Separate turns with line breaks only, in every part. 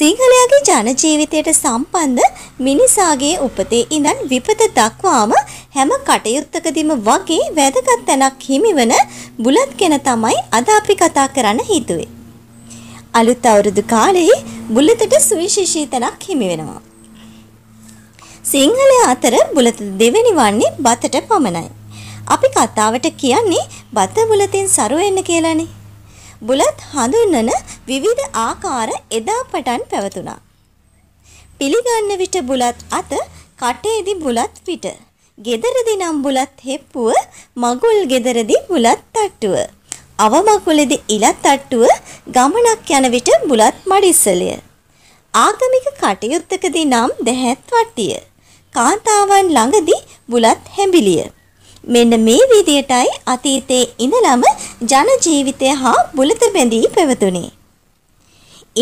සිංහලයාගේ ජන ජීවිතයට සම්බන්ධ මිනිසාගේ උපතේ ඉඳන් විපත දක්වාම හැම කටයුත්තකදීම වගේ වැදගත් තැනක් හිමිවන බුලත් ගැන තමයි අද අපි කතා කරන්න හිතුවේ. අලුත් අවුරුදු කාලයේ බුලතට සුවිශේෂී තැනක් හිමි වෙනවා. සිංහලයා අතර බුලත දෙවෙනි වන්නේ බතට පමණයි. අපි කතාවට කියන්නේ බත බුලතෙන් සරු වෙන්න කියලානේ. බුලත් හඳුන්වන විවිධ ආකාර එදා පටන් පැවතුණා. පිළිගන්න විට බුලත් අත කටේදි බුලත් පිට. ගෙදරදි නම් බුලත් හෙප්පුව මගුල් ගෙදරදි බුලත් තට්ටුව. අවමකුලෙදි ඉලත් තට්ටුව ගමනක් යන විට බුලත් මඩිස්සලය. ආගමික කටයුත්තකදී නම් දැහැත් වට්ටිය. කාන්තාවන් ළඟදී බුලත් හැඹිලිය. මෙන්න මේ විදියටයි අතීතයේ ඉඳලම ජන ජීවිතය හා බුලත බැඳී පැවතුනේ.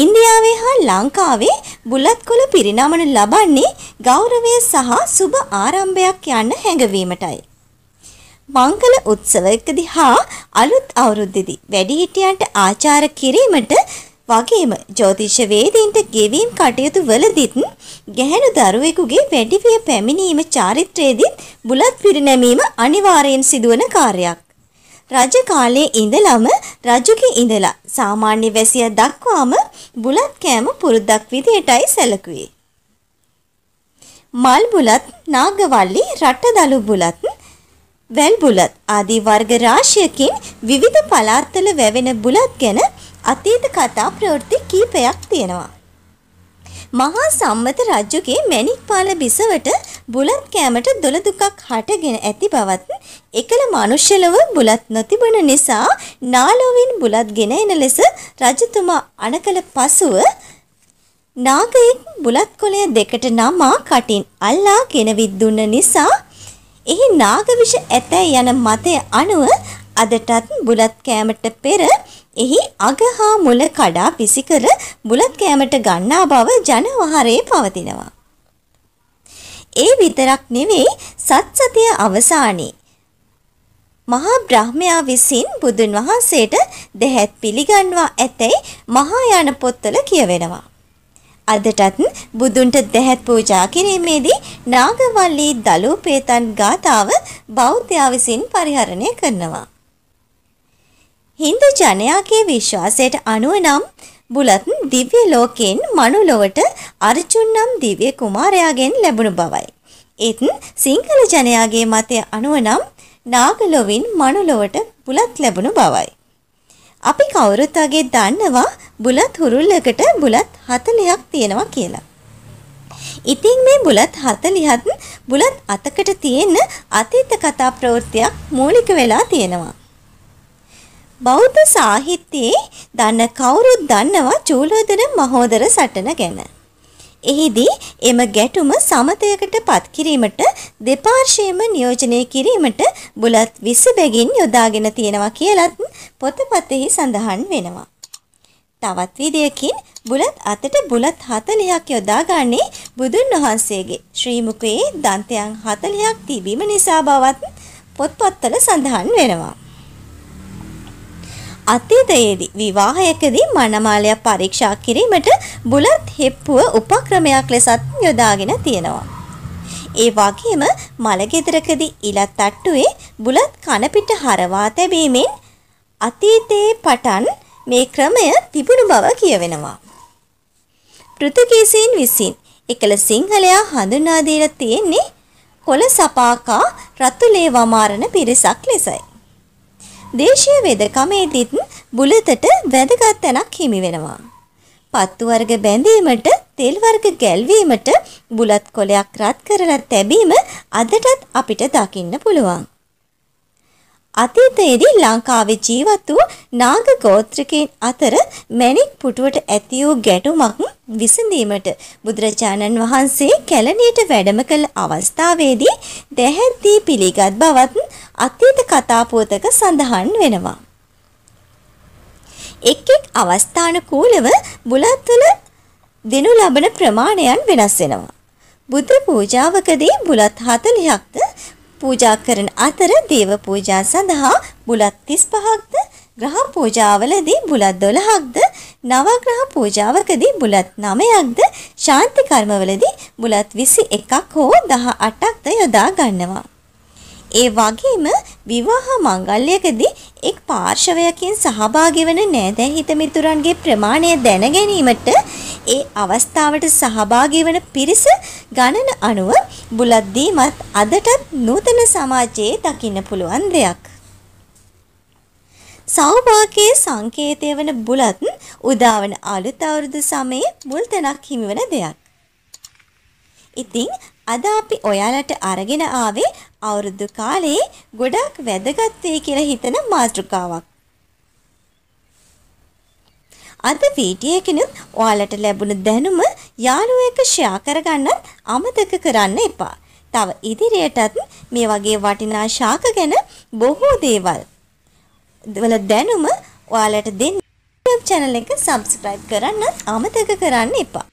ඉන්දියාවේ හා ලංකාවේ බුලත් කොළ පිරිනමන ලබන්නේ ගෞරවය සහ සුබ ආරම්භයක් යන්න හැඟවීමටයි. මංගල උත්සවයකදී හා අලුත් අවුරුද්දේදී වැඩිහිටියන්ට ආචාර කිරීමට වගේම ජ්‍යොතිෂ වේදීන්ට ගෙවීම් කටයුතු වලදීත් ගැහැණු දරුවෙකුගේ වැඩිවිය පැමිණීම චාරිත්‍රයේදීත් බුලත් පිරිනැමීම අනිවාර්යෙන් සිදුවන කාර්යයක්. රජ කාලයේ ඉඳලම රජුගේ ඉඳලා සාමාන්‍ය වැසිය දක්වාම බුලත් කෑම පුරුද්දක් විදියටයි සැලකුවේ. මල් බුලත්, නාගවල්ලි, රටදලු බුලත්, වැල් බුලත් ආදී වර්ග රාශියකින් විවිධ පළාත්වල වැවෙන බුලත් ගැන අතීත කතා ප්‍රවෘත්ති කීපයක් තියෙනවා. මහා සම්මත රජුගේ මැණික්පාල බිසවට බුලත් කෑමට දොළ දුකක් හටගෙන ඇති බවත් එකල මනුෂ්‍යලව බුලත් නොතිබන නිසා නාලොවින් බුලත්ගෙන එන ලෙස රජතුමා අනකල පසුව නාගයෙක් බුලත් කොළය දෙකට නමා කටින් අල්ලා ගෙනවිත් දුන්න නිසා එහි නාගවිෂ ඇතැයි යන මතය අනුව අදටත් බුලත් කෑමට පෙර එහි අග හා මුල කඩා විසිකර බුලත් කෑමට ගන්නා බව ජනවහරේ පවතිනවා. ඒ විතරක් නෙවෙයි සත්සතිය අවසානයේ මහා බ්‍රහ්මයා විසින් බුදුන් වහන්සේට දෙහැත් පිළිගන්වා ඇතැයි මහායාන පොත්වල කියවෙනවා. අදටත් බුදුන්ට දෙහැත් පූජා කිරීමේදී නාගවල්ලී දලූපේතන් ගාතාව බෞද්ධයා විසින් පරිහරණය කරනවා. හින්දු ජනයාගේ විශ්වාසයට අනුව නම් බුලත් දිව්‍ය ලෝකයෙන් මනුලොවට අර්ජුන් නම් දිව්‍ය කුමාරයාගෙන් ලැබුණු බවයි. ඒත් සිංහල ජනයාගේ මතය අනුව නම් නාගලොවින් මනුලොවට බුලත් ලැබුණු බවයි. අපි කවුරුත් වගේ දන්නවා බුලත් හුරුල්ලකට බුලත් 40ක් තියෙනවා කියලා. ඉතින් මේ බුලත් 40ත් බුලත් අතකට තියෙන අතීත කතා ප්‍රවෘත්තියක් මූලික වෙලා තියෙනවා. බෞද්ධ සාහිත්‍යයේ දන්න කවුරුත් දන්නවා චූලෝදන මහෝදර සටන ගැන. එහිදී එම ගැටුම සමතයකට පත් කිරීමට දෙපාර්ශ්වයම නියෝජනය කිරීමට බුලත් විස බැගින් යොදාගෙන තියෙනවා කියලත් පොතපතෙහි සඳහන් වෙනවා. තවත් විදියකින් බුලත් අතට බුලත් 40ක් යොදාගන්නේ බුදුන් වහන්සේගේ ශ්‍රී මුකයේ දන්තයන් 40ක් තිබීම නිසා බවත් පොත්පත්වල සඳහන් වෙනවා. අතීතයේදී විවාහයකදී මනමාලයක් පරීක්ෂා කිරීමට බුලත් හෙප්පුව උපක්‍රමයක් ලෙසත් යොදාගෙන තියෙනවා. ඒ වගේම මලගෙදරකදී ඉලත් තට්ටුවේ බුලත් කන පිට හරවා තැබීමෙන් අතීතයේ පටන් මේ ක්‍රමය තිබුණු බව කියවෙනවා. පෘතුගීසීන් විසින් එකල සිංහලයා හඳුනා දීලා තියෙන්නේ කොළ සපාකා රතුලේ වමාරණ පිරිසක් ලෙසයි. දේශීය වෙදකමේදීත් බුලතට වැදගත් තැනක් හිමි වෙනවා. පත්තු වර්ග බැඳීමට තෙල් වර්ග ගැල්වීමට බුලත් කොලයක් රත් කරලා තැබීම අදටත් අපිට දකින්න පුළුවන්. අතීතයේදී ලංකාවේ ජීවත් වූ නාග ගෝත්‍රිකයන් අතර මැණික් පුටුවට ඇති වූ ගැටුමක් විසඳීමට බුදුරජාණන් වහන්සේ කැලණියට වැඩම කළ අවස්ථාවේදී දැහැද්දී පිළිගත් බවත් අතීත කතා පුවතක සඳහන් වෙනවා. එක් එක් අවස්ථානුකූලව බුලත්වල දෙනු ලබන ප්‍රමාණයන් වෙනස් වෙනවා. බුද්ධ පූජාවකදී බුලත් 40ක්ද පූජා කරන අතර දේව පූජා සඳහා බුලත් 35ක්ද ග්‍රහ පූජාවලදී බුලත් 12ක්ද නවග්‍රහ පූජාවකදී බුලත් 9ක්ද ශාන්ති කර්මවලදී බුලත් 21ක් හෝ 18ක්ද යොදා ගන්නවා. ඒ වගේම විවාහ මංගල්‍යයකදී එක් පාර්ශවයකින් සහභාගී වන නෑදෑ හිතමිතුරන්ගේ ප්‍රමාණය දැන ගැනීමට ඒ අවස්ථාවට සහභාගී වන පිරිස ගණන අනුව බුලත් දීමත් අදටත් නූතන සමාජයේ දකින්න පුළුවන් දෙයක්. සෞභාගයේ සංකේතය වන බුලත් උදාවන අලුත් අවුරුදු සමයේ මුල්තැනක් හිමිවන දෙයක්. ඉතින් අද අපි ඔයාලට අරගෙන ආවේ අවුරුදු කාලේ ගොඩක් වැදගත් වෙයි කියලා හිතන මාතෘකාවක්. අද වීඩියෝ එකනොත් ඔයාලට ලැබුණු දැනුම යාළුවෝ එක්ක ෂෙයා කරගන්නත් අමතක කරන්න එපා. තව ඉදිරියටත් මේ වගේ වටිනා ශාක ගැන බොහෝ දේවල් වල දැනුම ඔයාලට දෙන්න YouTube channel එක subscribe කරන්නත් අමතක කරන්න එපා.